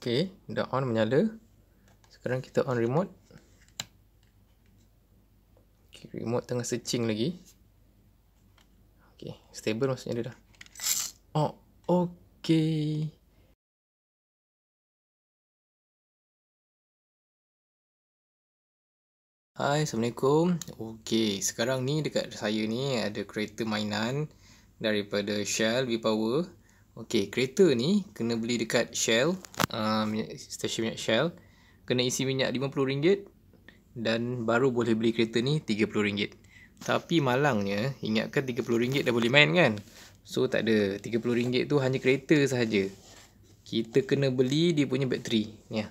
Okey, dah on menyala. Sekarang kita on remote. Okey, remote tengah searching lagi. Okey, stable maksudnya dia dah. Oh, okey. Hai, Assalamualaikum. Okey, sekarang ni dekat saya ni ada kereta mainan daripada Shell V-Power. Okey, kereta ni kena beli dekat Shell, um, stesen minyak Shell. Kena isi minyak RM50 dan baru boleh beli kereta ni RM30. Tapi malangnya, ingatkan RM30 dah boleh main kan? So tak ada, RM30 tu hanya kereta sahaja. Kita kena beli dia punya bateri. Ni ya. lah.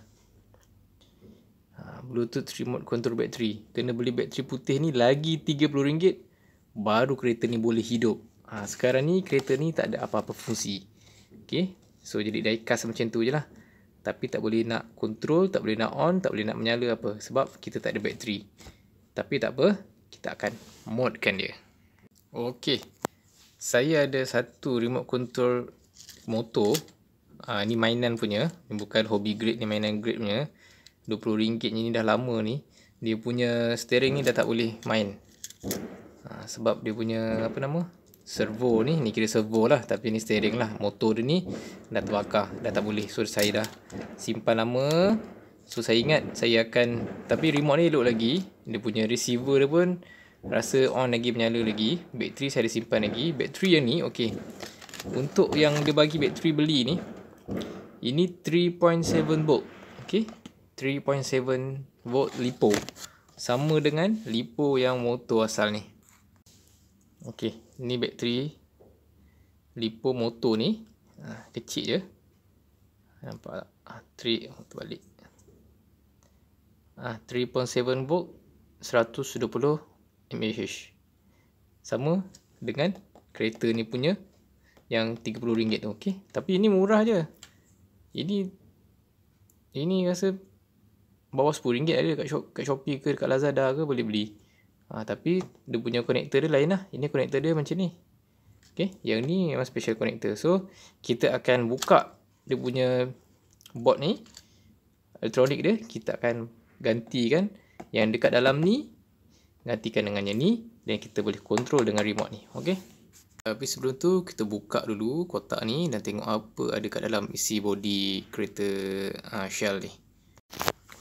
Ha, Bluetooth remote control bateri. Kena beli bateri putih ni lagi RM30 baru kereta ni boleh hidup. Ha, sekarang ni kereta ni tak ada apa-apa fungsi. Okey. So jadi dia ikas macam tu je lah Tapi tak boleh nak control, tak boleh nak on, tak boleh nak menyala apa sebab kita tak ada bateri. Tapi tak apa, kita akan modkan dia. Okay, Saya ada satu remote control motor. Ah ni mainan punya, ni bukan hobby grade ni mainan grade punya. RM20 ni ni dah lama ni. Dia punya steering ni dah tak boleh main. Uh, sebab dia punya apa nama? servo ni ni kira servo lah tapi ni steering lah motor dia ni dah terbakar dah tak boleh so saya dah simpan lama so saya ingat saya akan tapi remote ni elok lagi dia punya receiver dia pun rasa on lagi menyala lagi bateri saya ada simpan lagi bateri yang ni ok untuk yang dia bagi bateri beli ni ini 3.7 volt ok 3.7 volt lipo sama dengan lipo yang motor asal ni Okey, ni bateri lipo motor ni ha, kecil je nampak tak ha, 3 motor balik ah ha, 3.7 volt 120 mAh sama dengan kereta ni punya yang RM30 tu okey tapi ini murah je ini ini rasa bawah RM10 ada dekat shop, kat Shopee ke dekat Lazada ke boleh beli ha, Tapi dia punya konektor dia lain lah Ini konektor dia macam ni okay. Yang ni memang special konektor. So kita akan buka dia punya board ni elektronik dia Kita akan gantikan Yang dekat dalam ni Gantikan dengan yang ni Dan kita boleh control dengan remote ni okay. Tapi sebelum tu kita buka dulu kotak ni Dan tengok apa ada kat dalam isi body kereta uh, shell ni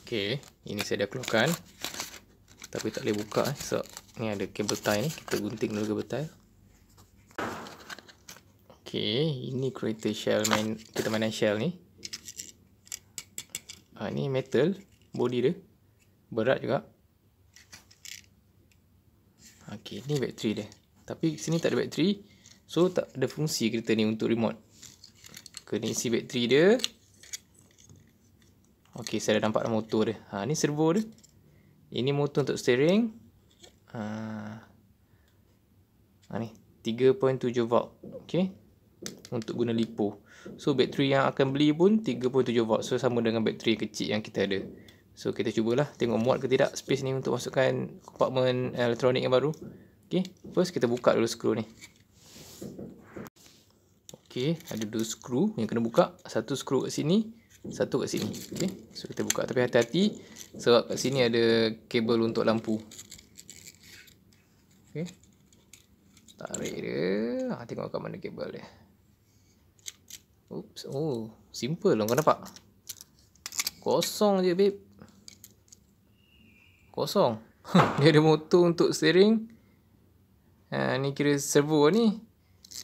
Okay, ini saya dah keluarkan tapi tak boleh buka eh. so ni ada kabel tie ni kita gunting dulu kabel tie ok ini creator shell main, kita mainan shell ni ha, ni metal body dia berat juga ok ni bateri dia tapi sini tak ada bateri so tak ada fungsi kereta ni untuk remote kena isi bateri dia ok saya dah nampak motor dia ha, ni servo dia ini motor untuk steering. Ah. Uh, ni 3.7 volt. Okey. Untuk guna lipo. So bateri yang akan beli pun 3.7 volt. So sama dengan bateri kecil yang kita ada. So kita cubalah tengok muat ke tidak space ni untuk masukkan compartment eh, elektronik yang baru. Okey. First kita buka dulu skru ni. Okey, ada dua skru yang kena buka. Satu skru kat sini, satu kat sini okay. So kita buka tapi hati-hati Sebab kat sini ada kabel untuk lampu okay. Tarik dia ha, Tengok kat mana kabel dia Oops. Oh simple lah kau nampak Kosong je babe Kosong Dia ada motor untuk steering ha, Ni kira servo ni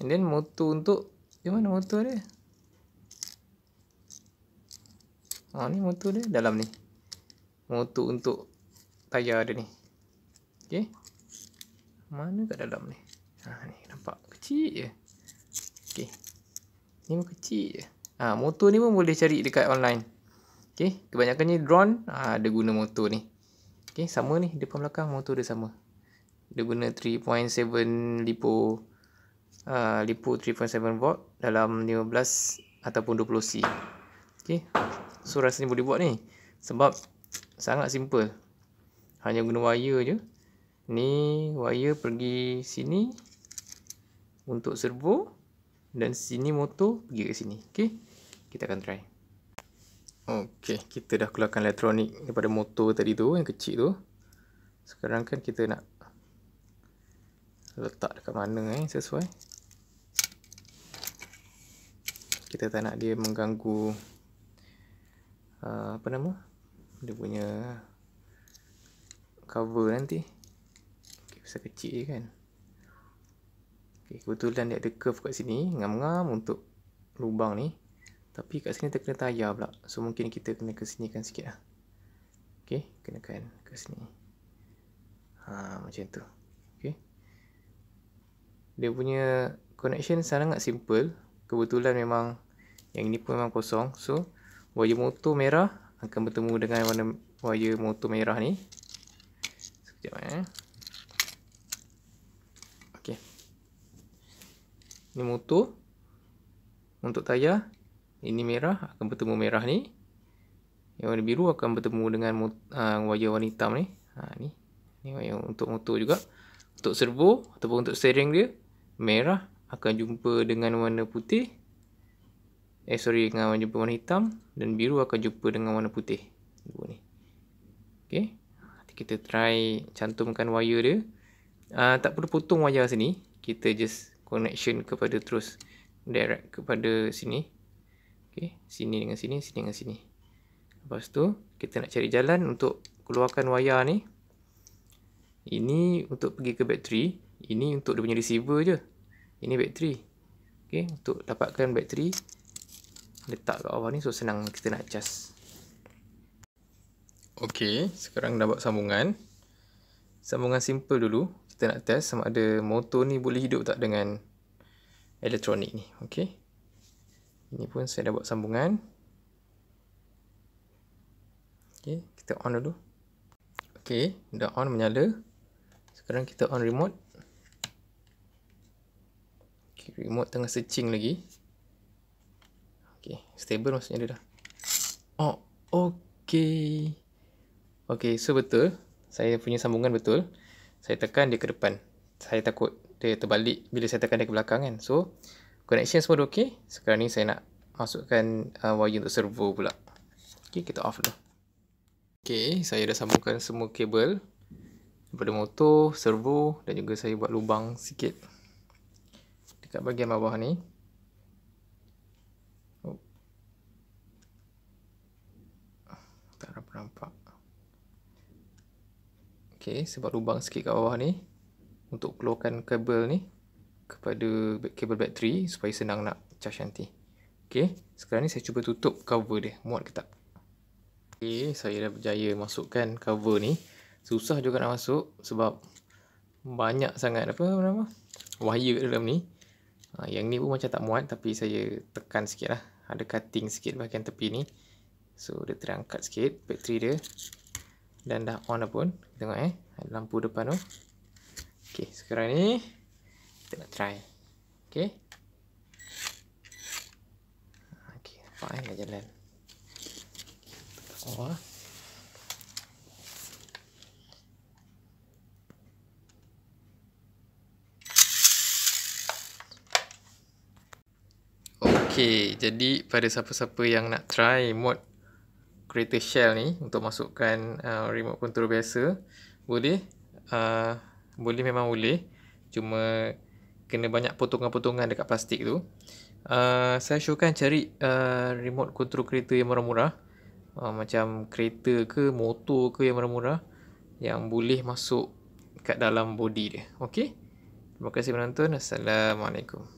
And then motor untuk Di mana motor dia Ha ni motor dia dalam ni. Motor untuk tayar dia ni. Okey. Mana kat dalam ni? Ha ni nampak kecil je. Okey. Ni pun kecil je. Ha motor ni pun boleh cari dekat online. Okey, Kebanyakan ni drone ha, ada guna motor ni. Okey, sama ni depan belakang motor dia sama. Dia guna 3.7 lipo Uh, lipo 3.7 volt dalam 15 ataupun 20C. Okey. So rasanya boleh buat ni Sebab sangat simple Hanya guna wire je Ni wire pergi sini Untuk servo Dan sini motor pergi ke sini Okay Kita akan try Okay Kita dah keluarkan elektronik daripada motor tadi tu Yang kecil tu Sekarang kan kita nak Letak dekat mana eh sesuai Kita tak nak dia mengganggu Ah, apa nama dia punya cover nanti okay, besar kecil je kan okay, kebetulan dia ada curve kat sini ngam-ngam untuk lubang ni tapi kat sini terkena tayar pula so mungkin kita kena kesinikan sikit lah ok kan ke sini ha, macam tu ok dia punya connection sangat simple kebetulan memang yang ini pun memang kosong so wire motor merah akan bertemu dengan warna wire motor merah ni sekejap eh ok ni motor untuk tayar ini merah akan bertemu merah ni yang warna biru akan bertemu dengan uh, wire warna hitam ni ha, ni ni wire untuk motor juga untuk servo ataupun untuk steering dia merah akan jumpa dengan warna putih Eh sorry dengan warna jumpa warna hitam dan biru akan jumpa dengan warna putih. Dua ni. Okey. Nanti kita try cantumkan wayar dia. Uh, tak perlu potong wayar sini. Kita just connection kepada terus direct kepada sini. Okey, sini dengan sini, sini dengan sini. Lepas tu kita nak cari jalan untuk keluarkan wayar ni. Ini untuk pergi ke bateri, ini untuk dia punya receiver je. Ini bateri. Okey, untuk dapatkan bateri letak kat bawah ni so senang kita nak adjust ok sekarang dah buat sambungan sambungan simple dulu kita nak test sama ada motor ni boleh hidup tak dengan elektronik ni ok ini pun saya dah buat sambungan ok kita on dulu ok dah on menyala sekarang kita on remote okay, remote tengah searching lagi Okay. Stable maksudnya dia dah. Oh. Okay. Okay. So betul. Saya punya sambungan betul. Saya tekan dia ke depan. Saya takut dia terbalik bila saya tekan dia ke belakang kan. So. Connection semua dah okay. Sekarang ni saya nak masukkan uh, wire untuk servo pula. Okay. Kita off dah. Okay. Saya dah sambungkan semua kabel. pada motor, servo dan juga saya buat lubang sikit. Dekat bahagian bawah ni. Okey, sebab lubang sikit kat bawah ni untuk keluarkan kabel ni kepada kabel bateri supaya senang nak charge nanti. Okey, sekarang ni saya cuba tutup cover dia, muat ke tak. Okey, saya dah berjaya masukkan cover ni. Susah juga nak masuk sebab banyak sangat apa nama? wire dalam ni. Ha, yang ni pun macam tak muat tapi saya tekan sikitlah. Ada cutting sikit bahagian tepi ni. So dia terangkat sikit bateri dia dan dah on dah pun tengok eh lampu depan tu ok sekarang ni kita nak try ok ok nampak eh dah jalan oh ah. Okay, jadi pada siapa-siapa yang nak try mod kereta shell ni untuk masukkan uh, remote control biasa boleh uh, boleh memang boleh cuma kena banyak potongan-potongan dekat plastik tu uh, saya syorkan cari uh, remote control kereta yang murah-murah uh, macam kereta ke motor ke yang murah-murah yang boleh masuk kat dalam body dia okey terima kasih menonton assalamualaikum